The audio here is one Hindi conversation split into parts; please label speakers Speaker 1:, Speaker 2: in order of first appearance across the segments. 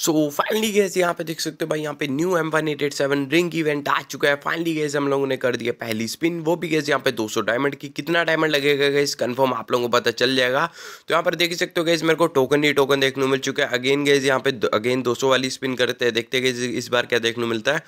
Speaker 1: सो फाइनली गैस यहाँ पे देख सकते हो भाई यहाँ पे new M one eight eight seven ring event आ चुका है फाइनली गैस हम लोगों ने कर दिया पहली स्पिन वो भी गैस यहाँ पे 200 डायमंड की कितना डायमंड लगेगा गैस कंफर्म आप लोगों को पता चल जाएगा तो यहाँ पर देख सकते हो गैस मेरे को टोकन ही टोकन देखने को मिल चुका है अगेन गैस यहाँ पे अगेन दो वाली स्पिन करते हैं देखते गए इस बार क्या देखने को मिलता है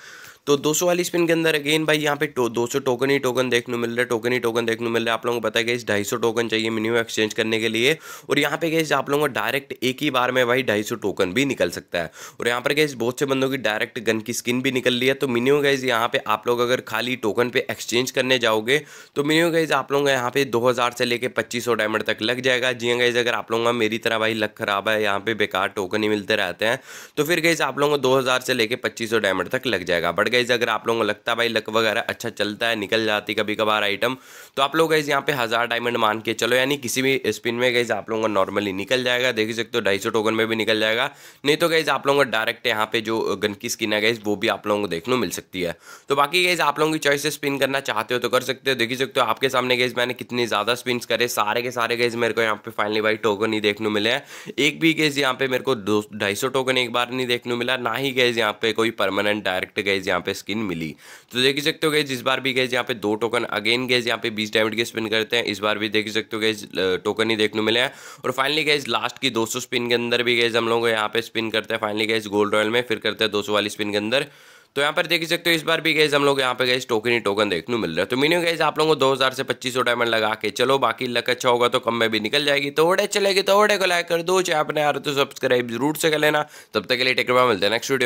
Speaker 1: तो 200 वाली स्पिन के अंदर अगेन भाई यहाँ पे तो, 200 टोकन ही टोकन देखने मिल रहा है टोकन ही टोकन देखने मिल रहा है आप लोगों को पता है इस ढाई टोकन चाहिए मिनिमम एक्सचेंज करने के लिए और यहाँ पे गए आप लोगों को डायरेक्ट एक ही बार में भाई ढाई टोकन भी निकल सकता है और यहाँ पर गए बहुत से बंदों की डायरेक्ट गन की स्किन भी निकल रही है तो मिनिमम गाइज यहाँ पे आप लोग अगर खाली टोकन पे एक्सचेंज करने जाओगे तो मिनिमम गाइज आप लोगों का यहाँ पे दो से लेकर पच्चीस डायमंड तक लग जाएगा जी गाइज हाँ अगर आप लोगों का मेरी तरह भाई लक खराब है यहाँ पे बेकार टोकन ही मिलते रहते हैं तो फिर गए आप लोगों को दो से लेके पच्चीस डायमंड तक लग जाएगा बट गाइज अगर आप लोगों को लगता है भाई लक वगैरह अच्छा चलता है निकल जाती कभी कभार आइटम तो आप लोग गाइज यहाँ पे हज़ार डायमंड मान के चलो यानी किसी भी स्पिन में गाइज आप लोगों का नॉर्मली निकल जाएगा देख सकते हो ढाई सौ टोकन में भी निकल जाएगा नहीं तो गाइज आप लोगों का डायरेक्ट यहाँ पे जो गन की स्किन है गाइज वो भी आप लोगों को देखने मिल सकती है तो बाकी गाइज आप लोगों की चॉइस स्पिन करना चाहते हो तो कर सकते हो देख सकते हो आपके सामने गाइज मैंने कितने ज़्यादा स्पिन करे सारे के सारे गाइज मेरे को यहाँ पे फाइनली भाई टोकन ही देखने मिले हैं एक भी गाइज यहाँ पे मेरे को दो ढाई टोकन एक बार नहीं देखने मिला ना ही गाइज यहाँ पे कोई परमानेंट डायरेक्ट गाइज यहाँ यहाँ पे स्किन मिली तो देख ही सकते हो गए इस बार भी गए यहाँ पे दो टोकन अगेन गए यहाँ पे बीस डायमंड के स्पिन करते हैं इस बार भी देख ही सकते हो गए टोकन ही देखने मिले हैं और फाइनली गए लास्ट की दो स्पिन के अंदर भी गए हम लोग यहाँ पे स्पिन करते हैं फाइनली गए गोल्ड रॉयल में फिर करते हैं दो वाली स्पिन के अंदर तो यहाँ पर देख सकते हो इस बार भी गए हम लोग यहाँ पे गए टोकन ही टोकन देखने मिल रहा है तो मिनिमम गए आप लोगों को 2000 से 2500 डायमंड लगा के चलो बाकी लक अच्छा होगा तो कम में भी निकल जाएगी तो ओडे चलेगी तो ओडे को लाइक कर दो चाहे अपने आ रहे तो सब्सक्राइब जरूर से कर लेना तब तक के लिए टेक मिलते हैं नेक्स्ट वीडियो